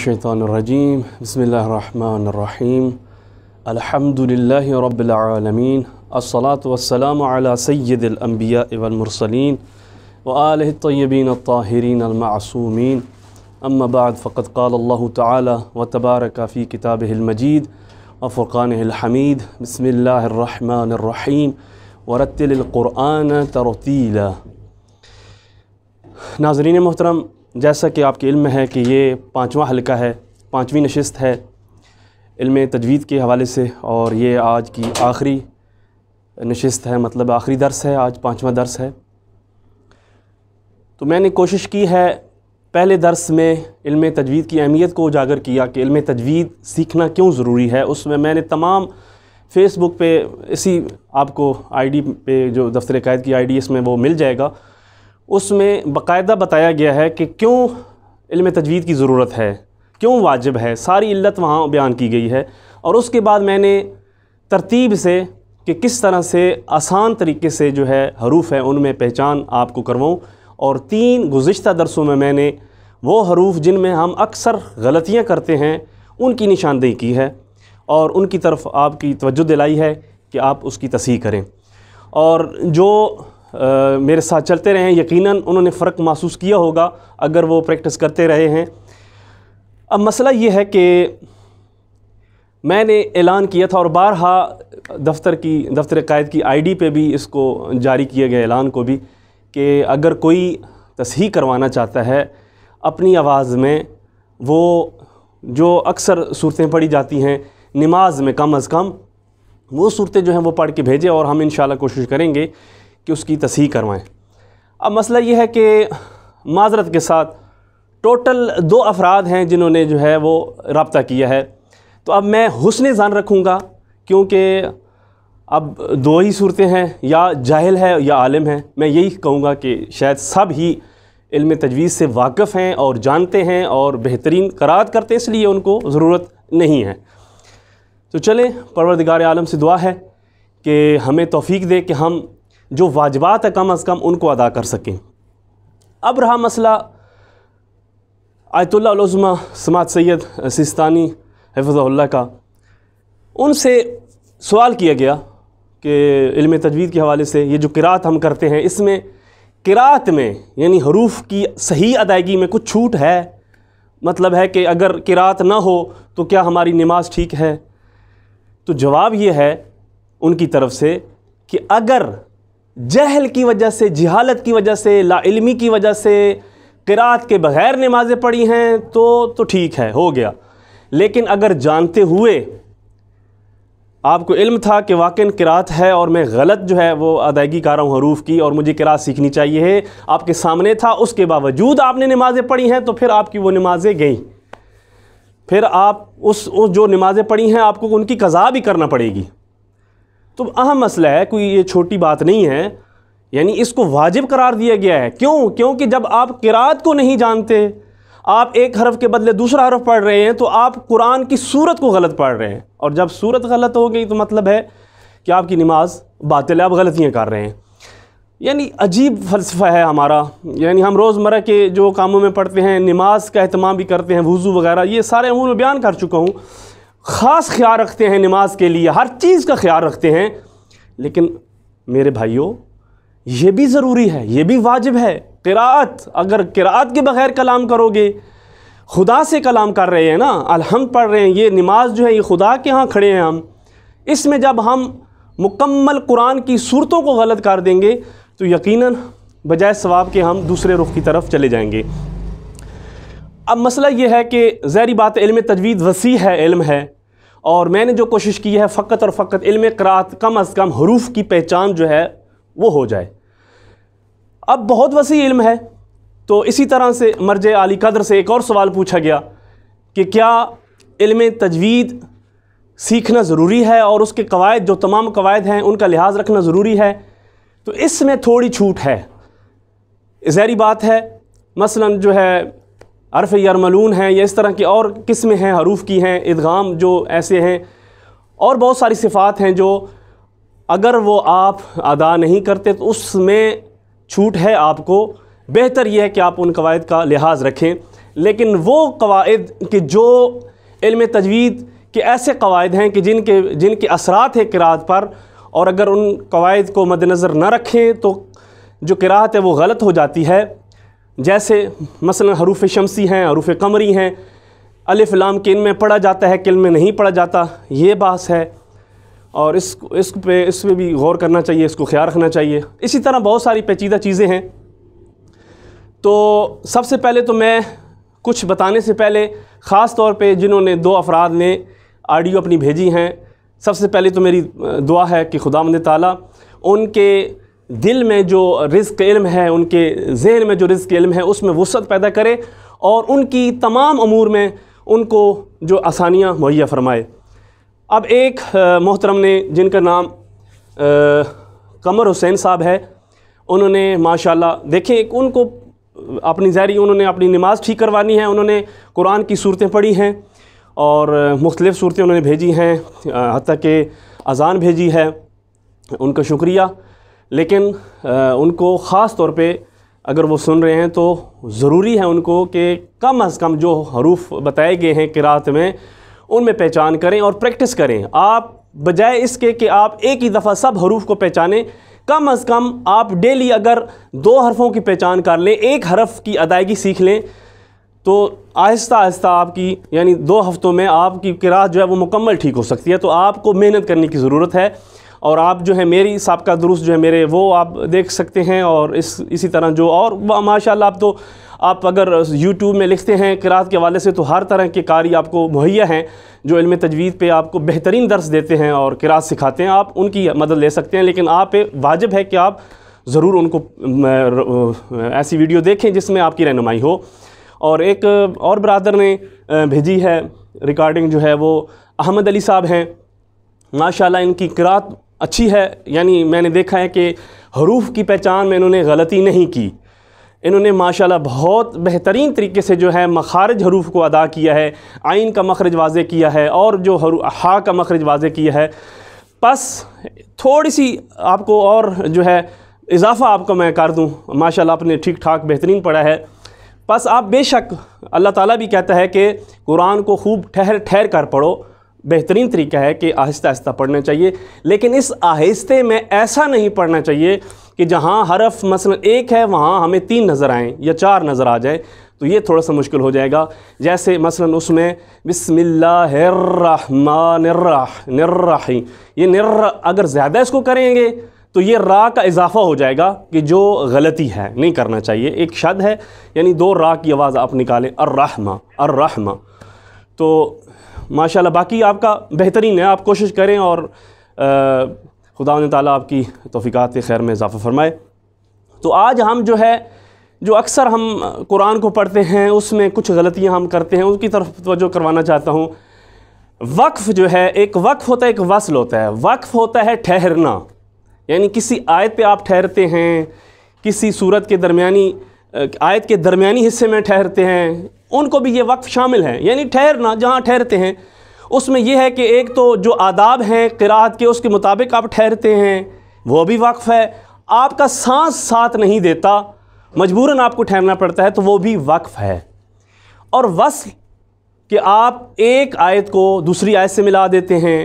الشيطان الرجيم بسم الله الرحمن الرحيم الحمد لله رب العالمين الصلاة والسلام على سيد الأنبياء والمرسلين وآله الطيبين الطاهرين المعصومين أما بعد فقد قال الله تعالى وتبارك في كتابه المجيد وفرقانه الحميد بسم الله الرحمن الرحيم ورتل القرآن ترتيلا ناظرين محترم जैसा कि आपके इल्म है कि ये पाँचवा हलका है पाँचवीं नशस्त है इल्म तजवीद के हवाले से और ये आज की आखिरी नशस्त है मतलब आखिरी दर्स है आज पाँचवा दर्स है तो मैंने कोशिश की है पहले दर्स में इल्म तजवीद की अहमियत को उजागर किया कि इल्म तजवीद सीखना क्यों ज़रूरी है उसमें मैंने तमाम फ़ेसबुक पे इसी आपको आईडी पे जो दफ्तर कैद की आईडी इसमें वो मिल जाएगा उसमें बाकायदा बताया गया है कि क्यों इल्म तजवीद की ज़रूरत है क्यों वाजिब है सारी इल्लत वहाँ बयान की गई है और उसके बाद मैंने तरतीब से कि किस तरह से आसान तरीके से जो है हरूफ है उनमें पहचान आपको करवाऊँ और तीन गुज्त दरसों में मैंने वो हरूफ जिन में हम अक्सर गलतियाँ करते हैं उनकी निशानदेही की है और उनकी तरफ आपकी तवज्जो दिलाई है कि आप उसकी तसीह करें और जो आ, मेरे साथ चलते रहे हैं यकीनन उन्होंने फ़र्क महसूस किया होगा अगर वो प्रैक्टिस करते रहे हैं अब मसला ये है कि मैंने ऐलान किया था और बारहा दफ्तर की दफ्तर कायद की आईडी पे भी इसको जारी किए गए ऐलान को भी कि अगर कोई तस्ही करवाना चाहता है अपनी आवाज़ में वो जो अक्सर सूरतें पढ़ी जाती हैं नमाज में कम अज़ कम वो सूरतें जो हैं वो पढ़ के भेजें और हम इन कोशिश करेंगे कि उसकी तसी करवाएँ अब मसला ये है कि माजरत के साथ टोटल दो अफराद हैं जिन्होंने जो है वो रबता किया है तो अब मैं हुसन जान रखूँगा क्योंकि अब दो ही सूरतें हैं या जाहिल है या आलिम है मैं यही कहूँगा कि शायद सब ही इल्म तजवीज़ से वाकफ़ हैं और जानते हैं और बेहतरीन करार करते इसलिए उनको ज़रूरत नहीं है तो चलें परवरदिगार आलम से दुआ है कि हमें तोफ़ी दे कि हम जो वाजबात है कम अज़ कम उनको अदा कर सकें अब रहा मसला आयतुल्लाज़मा समात सैद सिस्तानी हफजल्ला का उनसे सवाल किया गया कि इल्म तजवीद के हवाले से ये जो किरात हम करते हैं इसमें किरात में यानी हरूफ की सही अदायगी में कुछ छूट है मतलब है कि अगर किरात ना हो तो क्या हमारी नमाज ठीक है तो जवाब ये है उनकी तरफ से कि अगर जहल की वजह से जहालत की वजह से लाइलमी की वजह से किरात के बग़ैर नमाज़ें पढ़ी हैं तो तो ठीक है हो गया लेकिन अगर जानते हुए आपको इल्म था कि वाकई किरात है और मैं गलत जो है वो अदायगी कर रहा हूँ हरूफ की और मुझे किरात सीखनी चाहिए है आपके सामने था उसके बावजूद आपने नमाज़ें पढ़ी हैं तो फिर आपकी वो नमाज़ें गईं फिर आप उस, उस जो नमाज़ें पढ़ी हैं आपको उनकी कज़ा भी करना पड़ेगी तो अहम मसला है कोई ये छोटी बात नहीं है यानी इसको वाजिब करार दिया गया है क्यों क्योंकि जब आप किरात को नहीं जानते आप एक हरफ के बदले दूसरा हरफ पढ़ रहे हैं तो आप कुरान की सूरत को गलत पढ़ रहे हैं और जब सूरत गलत हो गई तो मतलब है कि आपकी नमाज बातिल आप गलतियाँ कर रहे हैं यानी अजीब फ़लसफ़ा है हमारा यानी हम रोज़मर्रा के जो कामों में पढ़ते हैं नमाज का अहतमाम भी करते हैं वज़ू वगैरह ये सारे अमूल में बयान कर चुका हूँ ख़ास ख्याल रखते हैं नमाज के लिए हर चीज़ का ख्याल रखते हैं लेकिन मेरे भाइयों ये भी ज़रूरी है ये भी वाजिब है किरात अगर किरात के बग़ैर कलाम करोगे खुदा से कलाम कर रहे हैं ना अलहम पढ़ रहे हैं ये नमाज जो है ये खुदा के यहाँ खड़े हैं हम इसमें जब हम मुकम्मल कुरान की सूरतों को गलत कर देंगे तो यकीनन बजाय सवाब के हम दूसरे रुख की तरफ चले जाएंगे अब मसला ये है कि ज़हरी बात इल्म तजवीद वसी है इल्म है और मैंने जो कोशिश की है फ़कत और फ़क्त इल्म करात कम अज़ कम हरूफ की पहचान जो है वो हो जाए अब बहुत वसी इल्म है तो इसी तरह से मर्ज आली कदर से एक और सवाल पूछा गया कि क्या इल्म तजवीद सीखना ज़रूरी है और उसके कवायद जो तमाम कवायद हैं उनका लिहाज रखना ज़रूरी है तो इसमें थोड़ी छूट है ज़हरी बात है मसलन जो है अरफ़ यरमलून हैं या इस तरह की और किस्में हैं हरूफ की हैं इदगाम जो ऐसे हैं और बहुत सारी सिफ़ात हैं जो अगर वो आप अदा नहीं करते तो उसमें छूट है आपको बेहतर यह है कि आप उन कवायद का लिहाज रखें लेकिन वो कवायद कि जो इल्म तजवीद के ऐसे कवायद हैं कि जिनके जिनके असरात हैं किरात पर और अगर उन कवायद को मद्दनज़र न रखें तो जो किरात है वो गलत हो जाती है जैसे मसलन हरूफ शमसी हैं हरूफ कमरी हैं अलिफ लाम के में पढ़ा जाता है किल में नहीं पढ़ा जाता ये बास है और इस इस पे इस पे भी गौर करना चाहिए इसको ख्याल रखना चाहिए इसी तरह बहुत सारी पेचीदा चीज़ें हैं तो सबसे पहले तो मैं कुछ बताने से पहले ख़ास तौर पे जिन्होंने दो अफराद ने आडियो अपनी भेजी हैं सबसे पहले तो मेरी दुआ है कि खुदा मंद ताली उनके दिल में जो रिस्क इल्म है उनके जहन में जो रिस्क इल्म है उसमें वसत पैदा करे और उनकी तमाम अमूर में उनको जो आसानियाँ मुहैया फ़रमाए अब एक मोहतरम ने जिनका नाम आ, कमर हुसैन साहब है उन्होंने माशाल्लाह देखें एक उनको अपनी जहरी उन्होंने अपनी नमाज़ ठीक करवानी है उन्होंने कुरान की सूरतें पढ़ी हैं और मुख्तलिफ़ सूरतें उन्होंने भेजी हैं हती कि अज़ान भेजी है उनका शुक्रिया लेकिन उनको ख़ास तौर पे अगर वो सुन रहे हैं तो ज़रूरी है उनको कि कम अज़ कम जो हरूफ बताए गए हैं किरात में उनमें पहचान करें और प्रैक्टिस करें आप बजाय इसके कि आप एक ही दफ़ा सब हरूफ को पहचानें कम अज़ कम आप डेली अगर दो हरफों की पहचान कर लें एक हरफ की अदायगी सीख लें तो आहिस्ता आहिस्ता आपकी यानी दो हफ्तों में आपकी किरात जो है वो मुकम्मल ठीक हो सकती है तो आपको मेहनत करने की ज़रूरत है और आप जो है मेरी सबका दुरुस्त जो है मेरे वो आप देख सकते हैं और इस इसी तरह जो और माशाल्लाह आप तो आप अगर YouTube में लिखते हैं किरात के हवाले से तो हर तरह के कारी आपको मुहैया हैं जो इल्म तजवीज़ पे आपको बेहतरीन दर्स देते हैं और किरात सिखाते हैं आप उनकी मदद ले सकते हैं लेकिन आप वाजिब है कि आप ज़रूर उनको ऐसी वीडियो देखें जिसमें आपकी रहनुमाई हो और एक और बरदर ने भेजी है रिकॉर्डिंग जो है वो अहमद अली साहब हैं माशाल्लाह इनकी किरात अच्छी है यानी मैंने देखा है कि हरूफ की पहचान में इन्होंने गलती नहीं की इन्होंने माशाल्लाह बहुत बेहतरीन तरीके से जो है मखारज हरूफ को अदा किया है आइन का मखरज वाजे किया है और जो हा का मखरज वाजे किया है बस थोड़ी सी आपको और जो है इजाफ़ा आपको मैं कर दूँ माशाल्लाह आपने ठीक ठाक बेहतरीन पढ़ा है बस आप बेशक अल्लाह ताला भी कहता है कि कुरान को खूब ठहर ठहर कर पढ़ो बेहतरीन तरीका है कि आहिस्ता आहिस्ता पढ़ना चाहिए लेकिन इस आहिस्ते में ऐसा नहीं पढ़ना चाहिए कि जहाँ हरफ मसल एक है वहाँ हमें तीन नज़र आएँ या चार नज़र आ जाए तो ये थोड़ा सा मुश्किल हो जाएगा जैसे मसलन उसमें बिसमिल्लाहिर्रहमानिर्रहीम ये निर्र अगर ज़्यादा इसको करेंगे तो ये रा का इजाफा हो जाएगा कि जो गलती है नहीं करना चाहिए एक शद है यानी दो रा की आवाज़ आप निकालें अर्रहमा अर्रहमा तो माशाल्लाह बाकी आपका बेहतरीन है आप कोशिश करें और खुदा ने आपकी तोफ़ीक़ात के खैर में इजाफ़ा फरमाए तो आज हम जो है जो अक्सर हम कुरान को पढ़ते हैं उसमें कुछ गलतियां हम करते हैं उसकी तरफ तोजो करवाना चाहता हूँ वक्फ़ जो है एक वक्फ़ होता है एक वसल होता है वक्फ़ होता है ठहरना यानी किसी आयत पर आप ठहरते हैं किसी सूरत के दरमियानी आयत के दरमियानी हिस्से में ठहरते हैं उनको भी ये वक्फ़ शामिल है यानी ठहरना जहाँ ठहरते हैं उसमें यह है कि एक तो जो आदाब हैं किरात के उसके मुताबिक आप ठहरते हैं वो भी वक्फ़ है आपका सांस साथ नहीं देता मजबूरन आपको ठहरना पड़ता है तो वो भी वक्फ़ है और वसल कि आप एक आयत को दूसरी आयत से मिला देते हैं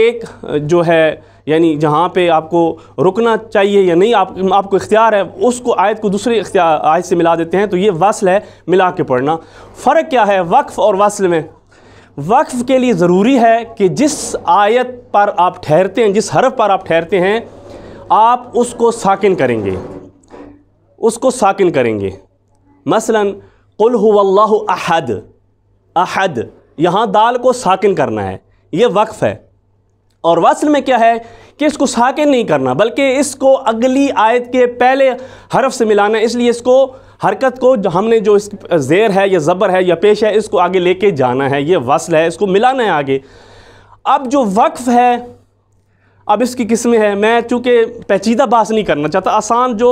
एक जो है यानी जहाँ पे आपको रुकना चाहिए या नहीं आप आपको इख्तियार है उसको आयत को दूसरे आयत से मिला देते हैं तो ये वसल है मिला के पढ़ना फ़र्क क्या है वक्फ़ और वसल में वक्फ़ के लिए ज़रूरी है कि जिस आयत पर आप ठहरते हैं जिस हरफ पर आप ठहरते हैं आप उसको साकिन करेंगे उसको साकिन करेंगे मसलन कुल अहद अहद यहाँ दाल को साकिन करना है ये वक्फ़ है और वसल में क्या है कि इसको साकिन नहीं करना बल्कि इसको अगली आयत के पहले हरफ से मिलाना इसलिए इसको हरकत को जो हमने जो इस जेर है या ज़बर है या पेश है इसको आगे लेके जाना है ये वसल है इसको मिलाना है आगे अब जो वक्फ़ है अब इसकी किस्में है मैं चूँकि पेचीदा बास नहीं करना चाहता आसान जो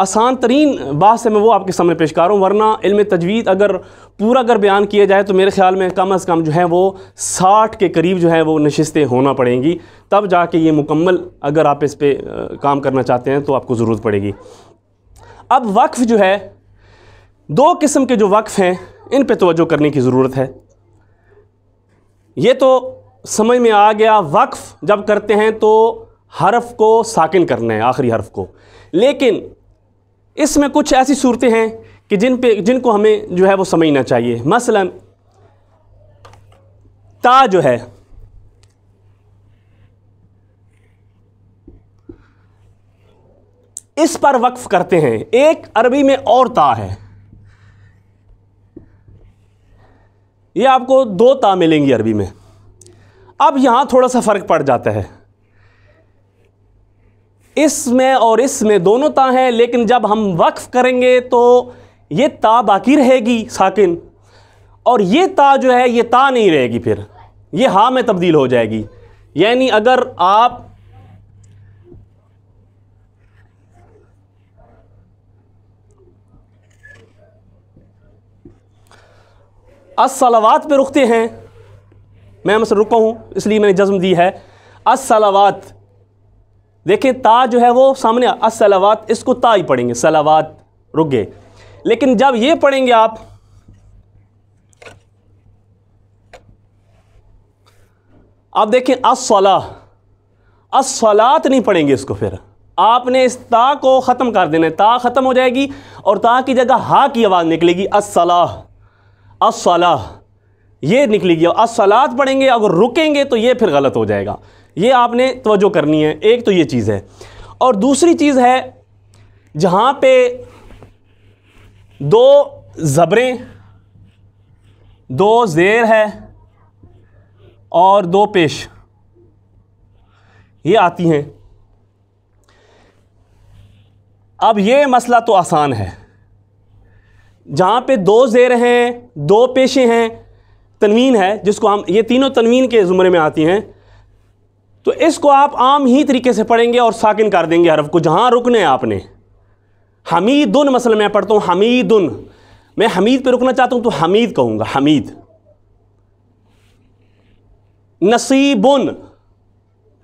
आसान तरीन बात से मैं वो आपके सामने पेश कर रहा हूँ वरना इल्म तजवीद अगर पूरा अगर बयान किया जाए तो मेरे ख्याल में कम अज़ कम जो है वो साठ के करीब जो है वो नशस्तें होना पड़ेंगी तब जाके ये मुकम्मल अगर आप इस पर काम करना चाहते हैं तो आपको ज़रूरत पड़ेगी अब वक्फ़ जो है दो किस्म के जो वक्फ़ हैं इन पर तोज्जो करने की ज़रूरत है ये तो समझ में आ गया वक्फ़ जब करते हैं तो हरफ को साकिन करना है आखिरी हरफ को लेकिन इसमें कुछ ऐसी सूरतें हैं कि जिन पे जिनको हमें जो है वो समझना चाहिए मसलन ता जो है इस पर वक्फ करते हैं एक अरबी में और ता है ये आपको दो ता मिलेंगी अरबी में अब यहां थोड़ा सा फ़र्क पड़ जाता है इसमें और इसमें दोनों ता हैं लेकिन जब हम वक्फ़ करेंगे तो ये ता बाकी रहेगी साकिन और ये ता जो है ये ता नहीं रहेगी फिर ये हा में तब्दील हो जाएगी यानी अगर आप असलावात पे रुकते हैं मैं मसल रुका हूँ इसलिए मैंने जज्म दी है असलावात देखिए ता जो है वो सामने असलावात इसको ता ही पढ़ेंगे सलावात रुक गए लेकिन जब ये पढ़ेंगे आप आप देखें असलाह असलात नहीं पढ़ेंगे इसको फिर आपने इस ता को ख़त्म कर देना है ता ख़त्म हो जाएगी और ता की जगह हा की आवाज़ निकलेगी असलाह असलाह ये निकलेगी असलात पढ़ेंगे अगर रुकेंगे तो ये फिर गलत हो जाएगा ये आपने तोजो करनी है एक तो ये चीज़ है और दूसरी चीज़ है जहाँ पे दो ज़बरें दो ज़ेर है और दो पेश ये आती हैं अब ये मसला तो आसान है जहाँ पे दो ज़ेर हैं दो पेशे हैं तनवीन है जिसको हम ये तीनों तनवीन के ज़ुमरे में आती हैं तो इसको आप आम ही तरीके से पढ़ेंगे और साकिन कर देंगे हरफ को जहां रुकने आपने हमीदुन मसल मैं पढ़ता हमीद हमीदुन मैं हमीद पे रुकना चाहता हूं तो हमीद कहूंगा हमीद नसीबुन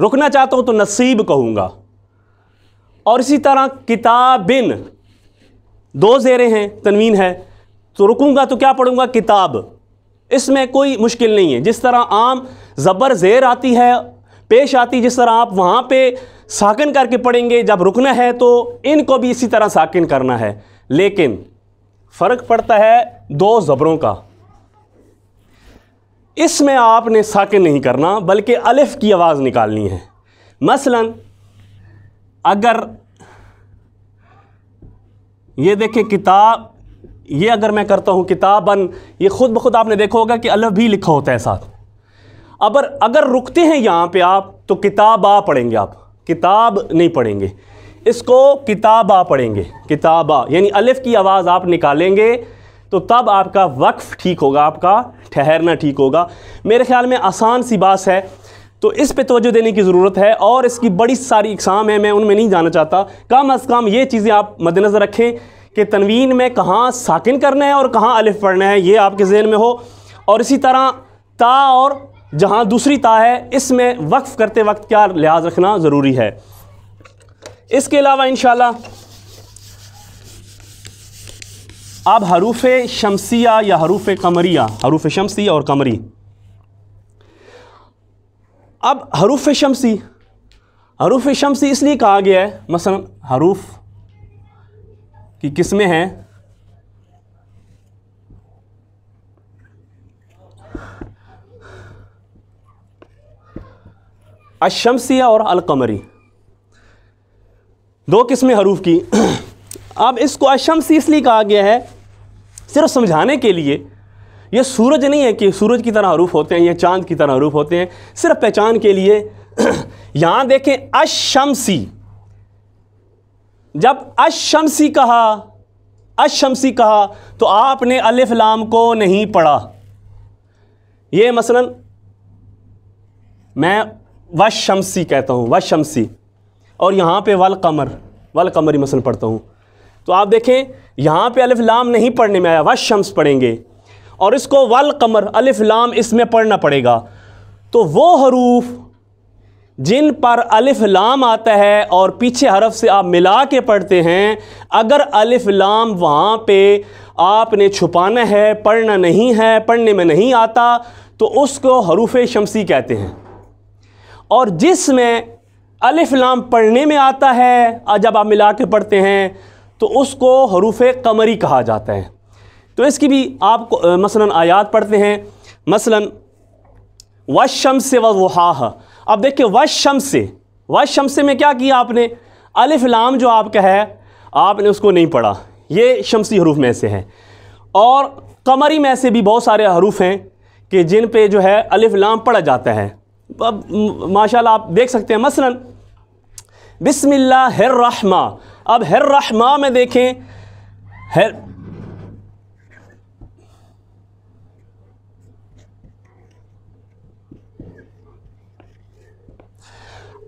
रुकना चाहता हूँ तो नसीब कहूंगा और इसी तरह किताबिन दो ज़ेरे हैं तनवीन है तो रुकूंगा तो क्या पढ़ूंगा किताब इसमें कोई मुश्किल नहीं है जिस तरह आम ज़बर ज़ेर आती है पेश आती जिस तरह आप वहाँ पे साकिन करके पढ़ेंगे जब रुकना है तो इनको भी इसी तरह साकिन करना है लेकिन फ़र्क पड़ता है दो ज़बरों का इसमें आपने साकिन नहीं करना बल्कि अलिफ़ की आवाज़ निकालनी है मसलन अगर ये देखें किताब ये अगर मैं करता हूँ किताबन ये ख़ुद ब खुद आपने देखा होगा कि अलफ़ भी लिखा होता है साथ अब अगर रुकते हैं यहाँ पे आप तो किताब आ पढ़ेंगे आप किताब नहीं पढ़ेंगे इसको किताब आ पढ़ेंगे किताब आ यानी अलिफ की आवाज़ आप निकालेंगे तो तब आपका वक्फ ठीक होगा आपका ठहरना ठीक होगा मेरे ख्याल में आसान सी बात है तो इस पे तोज्जो देने की ज़रूरत है और इसकी बड़ी सारी इकसाम है मैं उनमें नहीं जाना चाहता कम अज़ कम ये चीज़ें आप मद्नजर रखें कि तनवीन में कहाँ साकिन करना है और कहाँ अलिफ पढ़ना है ये आपके जहन में हो और इसी तरह ता और जहाँ दूसरी ता है इसमें वक्फ़ करते वक्त क्या लिहाज रखना ज़रूरी है इसके अलावा इन आप हरूफ शमसिया या हरूफ कमरिया हरूफ शमसी और कमरी अब हरूफ शमसी हरूफ शमसी इसलिए कहा गया है मसलन हरूफ की किस्में हैं अशमसिया और अलकमरी दो किस्में हरूफ की अब इसको अशमसी इसलिए कहा गया है सिर्फ समझाने के लिए यह सूरज नहीं है कि सूरज की तरह हरूफ होते हैं या चांद की तरह हरूफ होते हैं सिर्फ पहचान के लिए यहां देखें अशमसी जब अशमसी कहा अशमसी कहा तो आपने अलिफ लाम को नहीं पढ़ा ये मसलन मैं व शमसी कहता हूँ व शमसी और यहाँ पे वल कमर वल कमरी मसल पढ़ता हूँ तो आप देखें यहाँ पे अलिफ लाम नहीं पढ़ने में आया व शम्स पढ़ेंगे और इसको वल कमर अलिफ लाम इसमें पढ़ना पड़ेगा तो वो हरूफ जिन पर अलिफ लाम आता है और पीछे हरफ से आप मिला के पढ़ते हैं अगर अलिफ लाम वहाँ पे आपने छुपाना है पढ़ना नहीं है पढ़ने में नहीं आता तो उसको हरूफ शमसी कहते हैं और जिसमें अलिफ लाम पढ़ने में आता है जब आप मिला के पढ़ते हैं तो उसको हरूफ कमरी कहा जाता है तो इसकी भी आप मसलन आयात पढ़ते हैं मसलन वशम से वहा अब देखिए वशम से वशम से में क्या किया आपने अलिफ लाम जो आपका है आपने उसको नहीं पढ़ा ये शमसी हरूफ में से है और कमरी में से भी बहुत सारे हरूफ हैं कि जिन पे जो है अलिफ लाम पढ़ा जाता है अब माशाल्लाह आप देख सकते हैं मसलन रहमा अब रहमा में देखें हर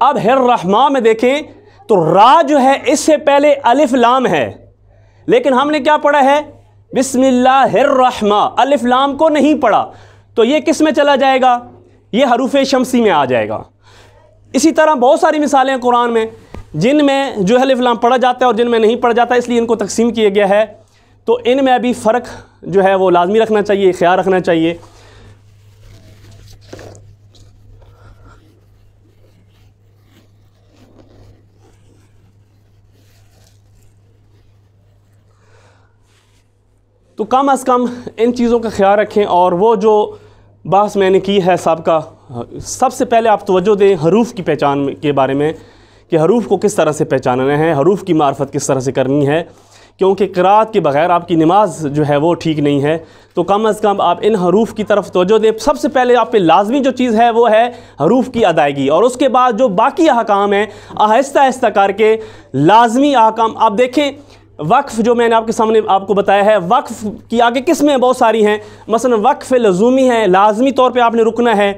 अब रहमा में देखें तो रा जो है इससे पहले अलिफ लाम है लेकिन हमने क्या पढ़ा है रहमा अलिफ लाम को नहीं पढ़ा तो ये किस में चला जाएगा ये हरूफ शमसी में आ जाएगा इसी तरह बहुत सारी मिसालें कुरान में जिनमें जो है इफ़लाम पढ़ा जाता है और जिनमें नहीं पढ़ा जाता इसलिए इनको तकसीम किया गया है तो इन में अभी फ़र्क जो है वो लाजमी रखना चाहिए ख्याल रखना चाहिए तो कम अज़ कम इन चीज़ों का ख्याल रखें और वो जो बास मैंने की है सबका सबसे पहले आप तोज्जो दें हरूफ की पहचान के बारे में कि हरूफ को किस तरह से पहचानना है हरूफ की मार्फत किस तरह से करनी है क्योंकि करात के बगैर आपकी नमाज जो है वो ठीक नहीं है तो कम अज़ कम आप इन हरूफ की तरफ तोजो दें सबसे पहले आप पे लाजमी जो चीज़ है वो है हरूफ की अदायगी और उसके बाद जो बाकी अहकाम हैं आहिस्ता आहिस्ता करके लाजमी अहकाम आप देखें वक्फ़ जो मैंने आपके सामने आपको बताया है वक्फ़ की आगे किस्में बहुत सारी हैं मसलन वक्फ़ लजूमी है लाजमी तौर पे आपने रुकना है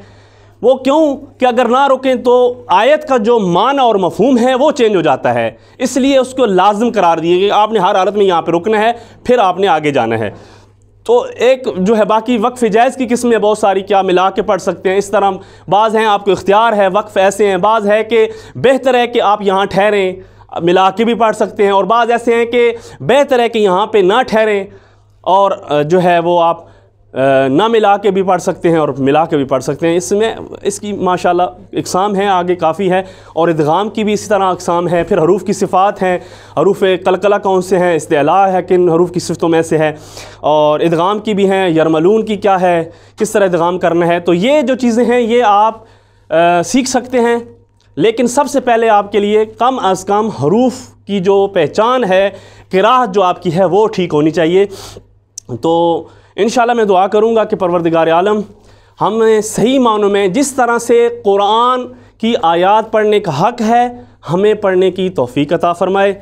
वो क्यों कि अगर ना रुकें तो आयत का जो माना और मफहूम है वो चेंज हो जाता है इसलिए उसको लाजम करार दिए कि आपने हर हालत में यहाँ पर रुकना है फिर आपने आगे जाना है तो एक जो है बाकी वक्फ़ जायज़ की किस्में बहुत सारी क्या मिला के पढ़ सकते हैं इस तरह बाज़ हैं आपको इख्तियार है वक्फ़ ऐसे हैं बाज़ है कि बेहतर है कि आप यहाँ ठहरें मिला के भी पढ़ सकते हैं और बाद ऐसे हैं कि बेहतर है कि यहाँ पे ना ठहरें और जो है वो आप ना मिला के भी पढ़ सकते हैं और मिला के भी पढ़ सकते हैं इसमें इसकी माशाल्लाह इकसाम है आगे काफ़ी है और इदगाम की भी इसी तरह अकसाम है फिर हरूफ की सिफ़ात हैं हरूफ कलकला कौन से हैं इस्तेला है किन हरूफ की सिफ़तों में से है और इदगाम की भी हैं यरमलून की क्या है किस तरह इदगाम करना है तो ये जो चीज़ें हैं ये आप आ, सीख सकते हैं लेकिन सबसे पहले आपके लिए कम अज़ कम हरूफ की जो पहचान है किराह जो आपकी है वो ठीक होनी चाहिए तो इन मैं दुआ करूँगा कि परवरदिगार आलम हमें सही मानों में जिस तरह से कुरान की आयात पढ़ने का हक़ है हमें पढ़ने की तोफ़ी अता फ़रमाए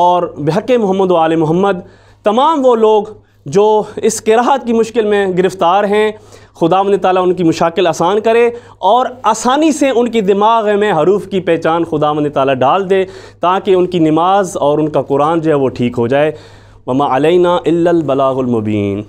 और बहक मोहम्मद वाल मोहम्मद तमाम वो लोग जो इस कराहत की मुश्किल में गिरफ़्तार हैं खुदा ताली उनकी मुशाकिल आसान करे और आसानी से उनके दिमाग में हरूफ की पहचान खुदा ताली डाल दे ताकि उनकी नमाज और उनका कुरान जो है वो ठीक हो जाए वमा अलैना इल्लल